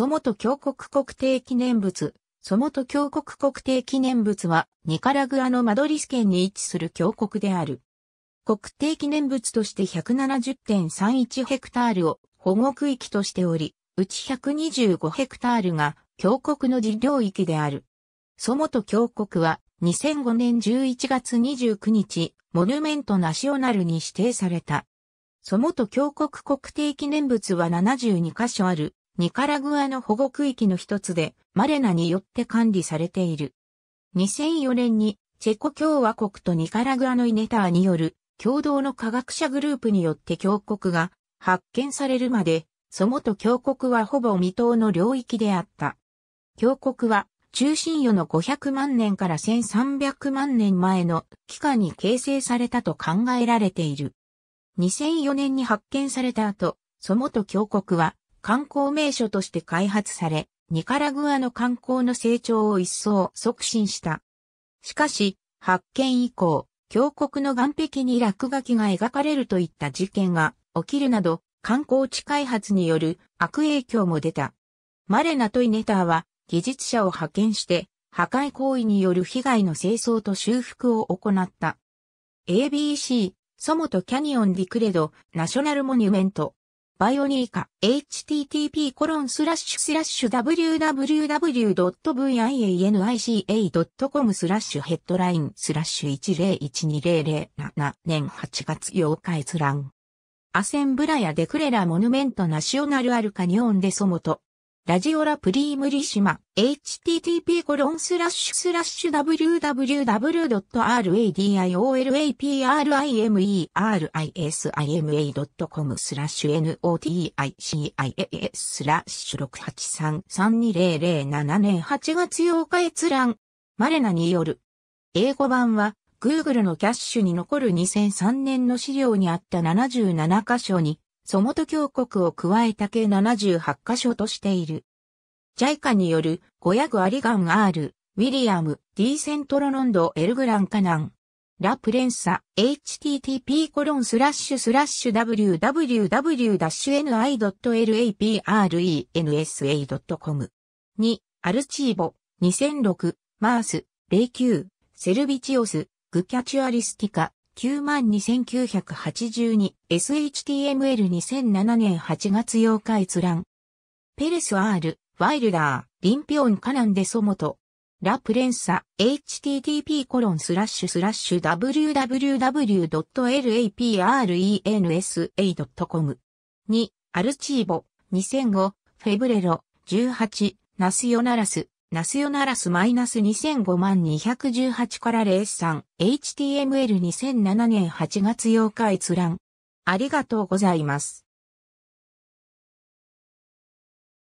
祖元峡谷国定記念物。祖元峡谷国定記念物は、ニカラグアのマドリス県に位置する峡谷である。国定記念物として170.31ヘクタールを保護区域としており、うち125ヘクタールが峡谷の事領域である。祖元峡谷は2005年11月29日、モニュメントナショナルに指定された。祖元峡谷国定記念物は72カ所あるニカラグアの保護区域の一つで、マレナによって管理されている。2004年に、チェコ共和国とニカラグアのイネターによる、共同の科学者グループによって峡谷が発見されるまで、そもと峡谷はほぼ未踏の領域であった。峡谷は、中心世の500万年から1300万年前の期間に形成されたと考えられている。2004年に発見された後、そもと峡谷は観光名所として開発され、ニカラグアの観光の成長を一層促進した。しかし、発見以降、峡谷の岸壁に落書きが描かれるといった事件が起きるなど、観光地開発による悪影響も出た。マレナトイネターは技術者を派遣して破壊行為による被害の清掃と修復を行った。ABC、ソモトキャニオンディクレド、ナショナルモニュメント、バイオニーカ http://www.vianica.com スラッシュヘッドラインスラッシュ1012007年8月8日閲覧。アセンブラやデクレラモュメントナショナルアルカニオンデソモト。ラジオラプリームリシマ、http コロンスラッシュスラッシュ w w w r a d i o l a p r i m e r i s i a c o m スラッシュ n o t i c i a s スラッシュ6 8 3 3 2 0 0 7年8月8日閲覧。マレナによる。英語版は、Google のキャッシュに残る2003年の資料にあった77箇所に、ソモト峡谷を加えた計78箇所としている。ジャイカによる、ゴヤグアリガン R、ウィリアム、D セントロロンドエルグランカナン、ラプレンサ、http コロンスラッシュスラッシュ www-ni.laprensa.com 2、アルチーボ、2006、マース、09、セルビチオス、グキャチュアリスティカ、92982、SHTML2007 年8月8日閲覧。ペレス R、ワイルダー、リンピオンカナンデソモト。ラプレンサ、http コロンスラッシュスラッシュ www.laprensa.com 2、アルチーボ、2005、フェブレロ、18、ナスヨナラス、ナスヨナラスマイナス2005万218から03、HTML2007 年8月8日閲覧。ありがとうございます。